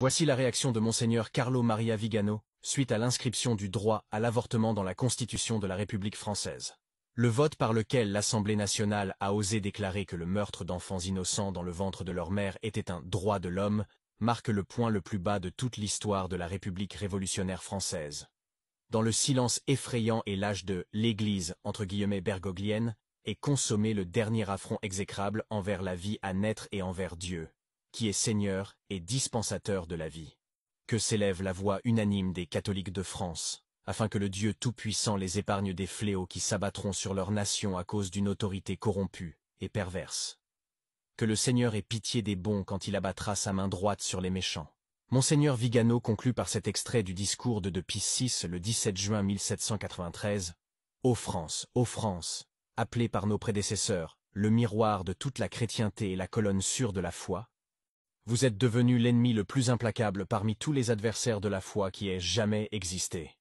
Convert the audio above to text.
Voici la réaction de Mgr Carlo Maria Vigano, suite à l'inscription du droit à l'avortement dans la Constitution de la République française. Le vote par lequel l'Assemblée nationale a osé déclarer que le meurtre d'enfants innocents dans le ventre de leur mère était un « droit de l'homme » marque le point le plus bas de toute l'histoire de la République révolutionnaire française. Dans le silence effrayant et l'âge de « l'Église » entre guillemets bergoglienne, est consommé le dernier affront exécrable envers la vie à naître et envers Dieu qui est Seigneur et dispensateur de la vie. Que s'élève la voix unanime des catholiques de France, afin que le Dieu Tout-Puissant les épargne des fléaux qui s'abattront sur leur nation à cause d'une autorité corrompue et perverse. Que le Seigneur ait pitié des bons quand il abattra sa main droite sur les méchants. Monseigneur Vigano conclut par cet extrait du discours de De Pie le 17 juin 1793. Ô France, ô France, appelée par nos prédécesseurs, le miroir de toute la chrétienté et la colonne sûre de la foi, vous êtes devenu l'ennemi le plus implacable parmi tous les adversaires de la foi qui ait jamais existé.